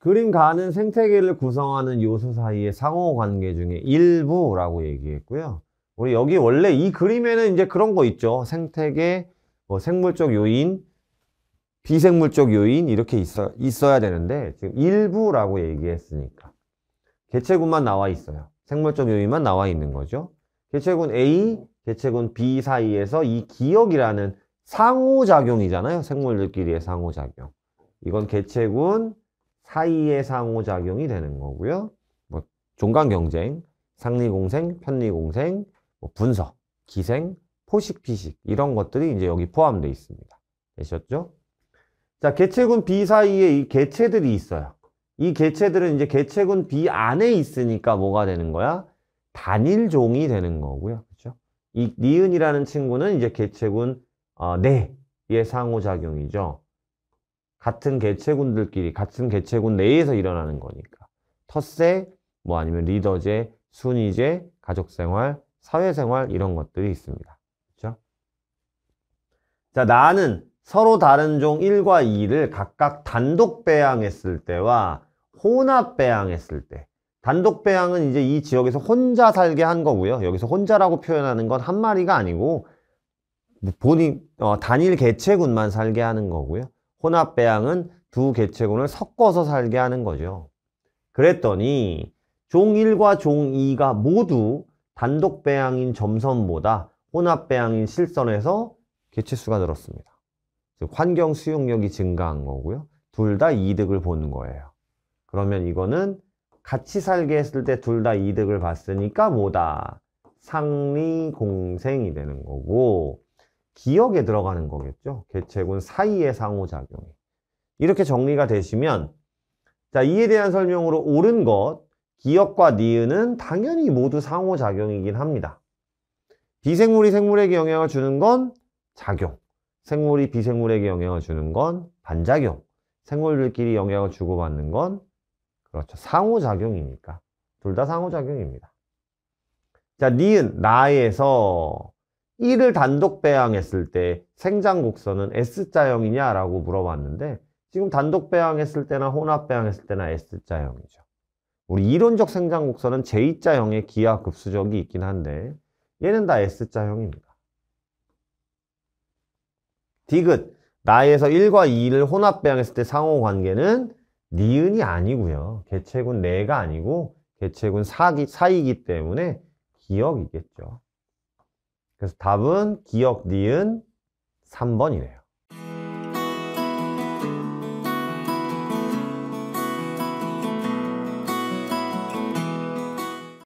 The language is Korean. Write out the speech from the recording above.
그림가는 생태계를 구성하는 요소 사이의 상호관계 중에 일부라고 얘기했고요. 우리 여기 원래 이 그림에는 이제 그런 거 있죠. 생태계, 뭐 생물적 요인, 비생물적 요인 이렇게 있어, 있어야 되는데 지금 일부라고 얘기했으니까 개체군만 나와 있어요. 생물적 요인만 나와 있는 거죠. 개체군 A, 개체군 B 사이에서 이 기억이라는 상호작용이잖아요. 생물들끼리의 상호작용. 이건 개체군 사이의 상호작용이 되는 거고요. 뭐종강 경쟁, 상리공생, 편리공생, 뭐 분석, 기생, 포식, 피식 이런 것들이 이제 여기 포함되어 있습니다. 되셨죠? 자, 개체군 B 사이에 이 개체들이 있어요. 이 개체들은 이제 개체군 B 안에 있으니까 뭐가 되는 거야? 단일종이 되는 거고요. 그렇죠? 이 니은이라는 친구는 이제 개체군 어, 내의 네 상호작용이죠. 같은 개체군들끼리 같은 개체군 내에서 일어나는 거니까 텃세, 뭐 아니면 리더제, 순위제, 가족생활, 사회생활 이런 것들이 있습니다. 그렇죠? 자, 나는 서로 다른 종 1과 2를 각각 단독 배양했을 때와 혼합 배양했을 때 단독 배양은 이제 이 지역에서 혼자 살게 한 거고요. 여기서 혼자라고 표현하는 건 한 마리가 아니고 본인 어, 단일 개체군만 살게 하는 거고요. 혼합 배양은 두 개체군을 섞어서 살게 하는 거죠. 그랬더니 종1과종2가 모두 단독 배양인 점선보다 혼합 배양인 실선에서 개체수가 늘었습니다. 즉 환경 수용력이 증가한 거고요. 둘 다 이득을 보는 거예요. 그러면 이거는 같이 살게 했을 때 둘 다 이득을 봤으니까 뭐다? 상리공생이 되는 거고 기억에 들어가는 거겠죠. 개체군 사이의 상호작용이. 이렇게 정리가 되시면 자 이에 대한 설명으로 옳은 것, 기억과 니은은 당연히 모두 상호작용이긴 합니다. 비생물이 생물에게 영향을 주는 건 작용, 생물이 비생물에게 영향을 주는 건 반작용, 생물들끼리 영향을 주고받는 건 그렇죠. 상호작용이니까. 둘 다 상호작용입니다. 자, 니은, 나에서 이를 단독 배양했을 때 생장 곡선은 S자형이냐라고 물어봤는데 지금 단독 배양했을 때나 혼합 배양했을 때나 S자형이죠. 우리 이론적 생장 곡선은 J자형의 기하 급수적이 있긴 한데 얘는 다 S자형입니다. 디귿 나에서 1과 2를 혼합 배양했을 때 상호 관계는 니은이 아니고요. 개체군 4가 아니고 개체군 4기, 4이기 때문에 기억이겠죠. 그래서 답은 기억, 니은 3번이네요.